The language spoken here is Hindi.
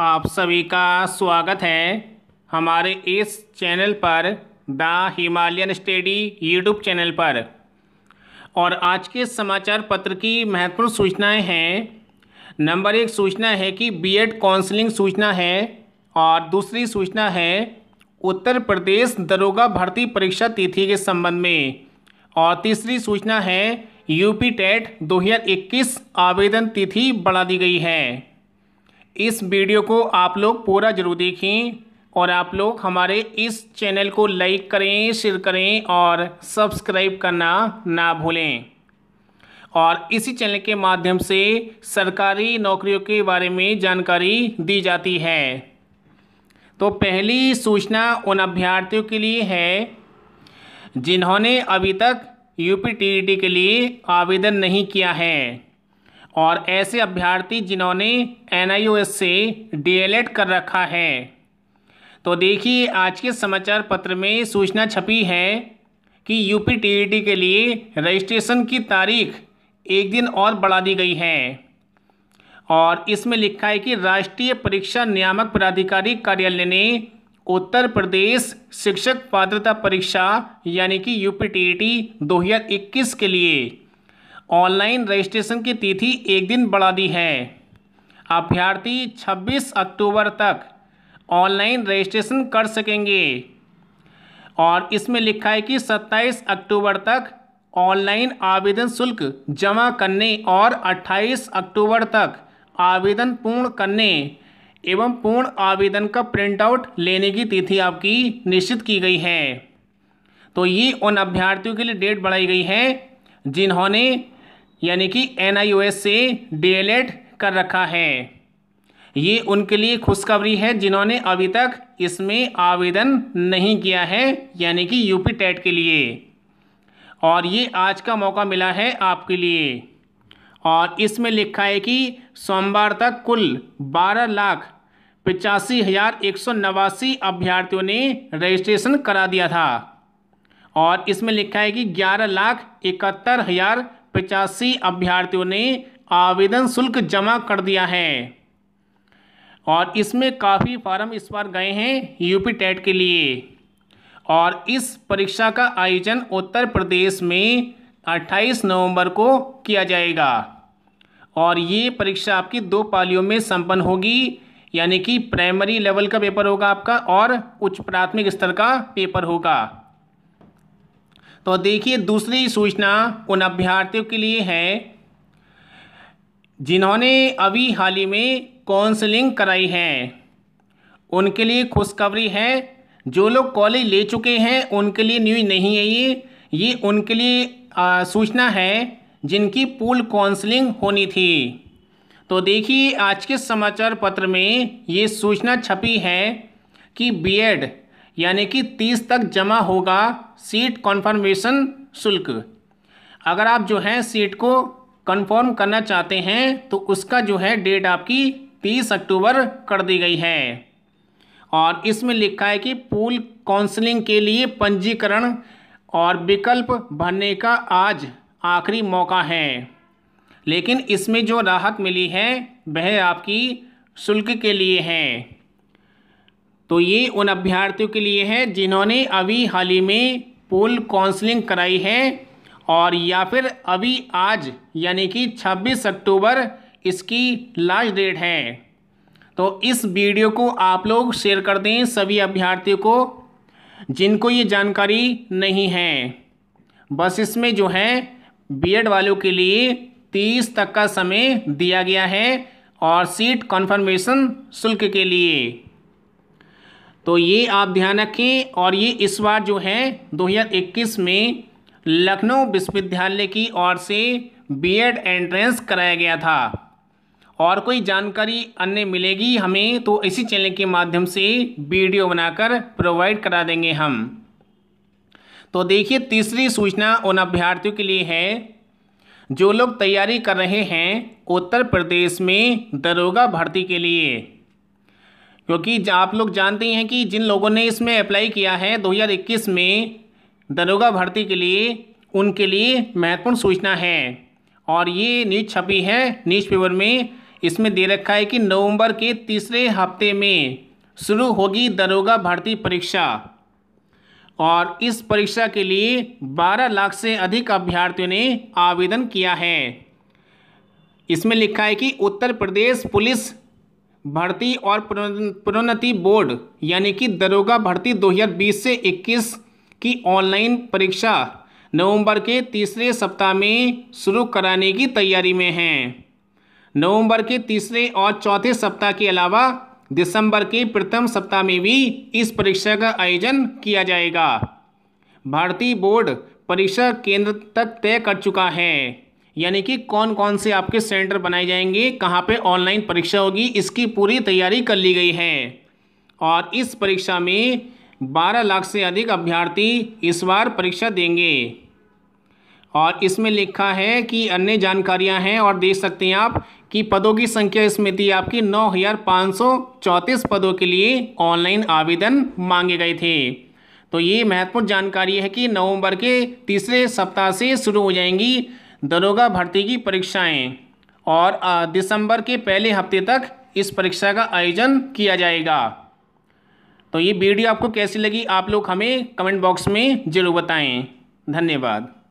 आप सभी का स्वागत है हमारे इस चैनल पर the Himalayan study YouTube channel पर और आज के समाचार पत्र की महत्वपूर्ण सूचनाएं हैं नंबर एक सूचना है कि बीएड काउंसलिंग सूचना है और दूसरी सूचना है उत्तर प्रदेश दरोगा भर्ती परीक्षा तिथि के संबंध में और तीसरी सूचना है यूपी टेट 2021 आवेदन तिथि बढ़ा दी गई है इस वीडियो को आप लोग पूरा ज़रूर देखें और आप लोग हमारे इस चैनल को लाइक करें शेयर करें और सब्सक्राइब करना ना भूलें और इसी चैनल के माध्यम से सरकारी नौकरियों के बारे में जानकारी दी जाती है तो पहली सूचना उन अभ्यर्थियों के लिए है जिन्होंने अभी तक यूपी टीईटी के लिए आवेदन नहीं किया है और ऐसे अभ्यर्थी जिन्होंने एन से डी कर रखा है तो देखिए आज के समाचार पत्र में सूचना छपी है कि यूपी टी के लिए रजिस्ट्रेशन की तारीख एक दिन और बढ़ा दी गई है और इसमें लिखा है कि राष्ट्रीय परीक्षा नियामक प्राधिकारी कार्यालय ने उत्तर प्रदेश शिक्षक पात्रता परीक्षा यानी कि यूपी टी ई के लिए ऑनलाइन रजिस्ट्रेशन की तिथि एक दिन बढ़ा दी है अभ्यर्थी 26 अक्टूबर तक ऑनलाइन रजिस्ट्रेशन कर सकेंगे और इसमें लिखा है कि 27 अक्टूबर तक ऑनलाइन आवेदन शुल्क जमा करने और 28 अक्टूबर तक आवेदन पूर्ण करने एवं पूर्ण आवेदन का प्रिंटआउट लेने की तिथि आपकी निश्चित की गई है तो ये उन अभ्यर्थियों के लिए डेट बढ़ाई गई है जिन्होंने यानी कि एन से डी कर रखा है ये उनके लिए खुशखबरी है जिन्होंने अभी तक इसमें आवेदन नहीं किया है यानी कि यूपी टेट के लिए और ये आज का मौका मिला है आपके लिए और इसमें लिखा है कि सोमवार तक कुल बारह लाख पचासी हज़ार एक सौ नवासी अभ्यर्थियों ने रजिस्ट्रेशन करा दिया था और इसमें लिखा है कि ग्यारह लाख इकहत्तर हज़ार पचासी अभ्यर्थियों ने आवेदन शुल्क जमा कर दिया है और इसमें काफ़ी फार्म इस बार गए हैं यूपी टेट के लिए और इस परीक्षा का आयोजन उत्तर प्रदेश में 28 नवंबर को किया जाएगा और ये परीक्षा आपकी दो पालियों में संपन्न होगी यानी कि प्राइमरी लेवल का पेपर होगा आपका और उच्च प्राथमिक स्तर का पेपर होगा तो देखिए दूसरी सूचना उन अभ्यर्थियों के लिए है जिन्होंने अभी हाल ही में काउंसलिंग कराई है उनके लिए खुशखबरी है जो लोग कॉलेज ले चुके हैं उनके लिए न्यूज नहीं है ये ये उनके लिए आ, सूचना है जिनकी पूल काउंसलिंग होनी थी तो देखिए आज के समाचार पत्र में ये सूचना छपी है कि बीएड यानी कि तीस तक जमा होगा सीट कॉन्फर्मेशन शुल्क अगर आप जो है सीट को कंफर्म करना चाहते हैं तो उसका जो है डेट आपकी तीस अक्टूबर कर दी गई है और इसमें लिखा है कि पूल काउंसलिंग के लिए पंजीकरण और विकल्प भरने का आज आखिरी मौका है लेकिन इसमें जो राहत मिली है वह आपकी शुल्क के लिए है तो ये उन अभ्यर्थियों के लिए है जिन्होंने अभी हाल ही में पोल काउंसलिंग कराई है और या फिर अभी आज यानी कि 26 अक्टूबर इसकी लास्ट डेट है तो इस वीडियो को आप लोग शेयर कर दें सभी अभ्यर्थियों को जिनको ये जानकारी नहीं है बस इसमें जो है बीएड वालों के लिए तीस तक का समय दिया गया है और सीट कन्फर्मेशन शुल्क के लिए तो ये आप ध्यान रखें और ये इस बार जो है 2021 में लखनऊ विश्वविद्यालय की ओर से बीएड एंट्रेंस कराया गया था और कोई जानकारी अन्य मिलेगी हमें तो इसी चैनल के माध्यम से वीडियो बनाकर प्रोवाइड करा देंगे हम तो देखिए तीसरी सूचना उन अभ्यर्थियों के लिए है जो लोग तैयारी कर रहे हैं उत्तर प्रदेश में दरोगा भर्ती के लिए क्योंकि आप लोग जानते हैं कि जिन लोगों ने इसमें अप्लाई किया है 2021 में दरोगा भर्ती के लिए उनके लिए महत्वपूर्ण सूचना है और ये न्यूज छपी है न्यूज़ पेपर में इसमें दे रखा है कि नवंबर के तीसरे हफ्ते में शुरू होगी दरोगा भर्ती परीक्षा और इस परीक्षा के लिए 12 लाख से अधिक अभ्यर्थियों ने आवेदन किया है इसमें लिखा है कि उत्तर प्रदेश पुलिस भर्ती और प्रोन्नति बोर्ड यानी कि दरोगा भर्ती 2020 से 21 की ऑनलाइन परीक्षा नवंबर के तीसरे सप्ताह में शुरू कराने की तैयारी में हैं नवंबर के तीसरे और चौथे सप्ताह के अलावा दिसंबर के प्रथम सप्ताह में भी इस परीक्षा का आयोजन किया जाएगा भारतीय बोर्ड परीक्षा केंद्र तक तय कर चुका है यानी कि कौन कौन से आपके सेंटर बनाए जाएंगे कहाँ पे ऑनलाइन परीक्षा होगी इसकी पूरी तैयारी कर ली गई है और इस परीक्षा में बारह लाख से अधिक अभ्यर्थी इस बार परीक्षा देंगे और इसमें लिखा है कि अन्य जानकारियां हैं और देख सकते हैं आप कि पदों की संख्या इसमें थी आपकी नौ हज़ार पाँच सौ चौंतीस पदों के लिए ऑनलाइन आवेदन मांगे गए थे तो ये महत्वपूर्ण जानकारी है कि नवंबर के तीसरे सप्ताह से शुरू हो जाएंगी दरोगा भर्ती की परीक्षाएं और दिसंबर के पहले हफ्ते तक इस परीक्षा का आयोजन किया जाएगा तो ये वीडियो आपको कैसी लगी आप लोग हमें कमेंट बॉक्स में ज़रूर बताएं धन्यवाद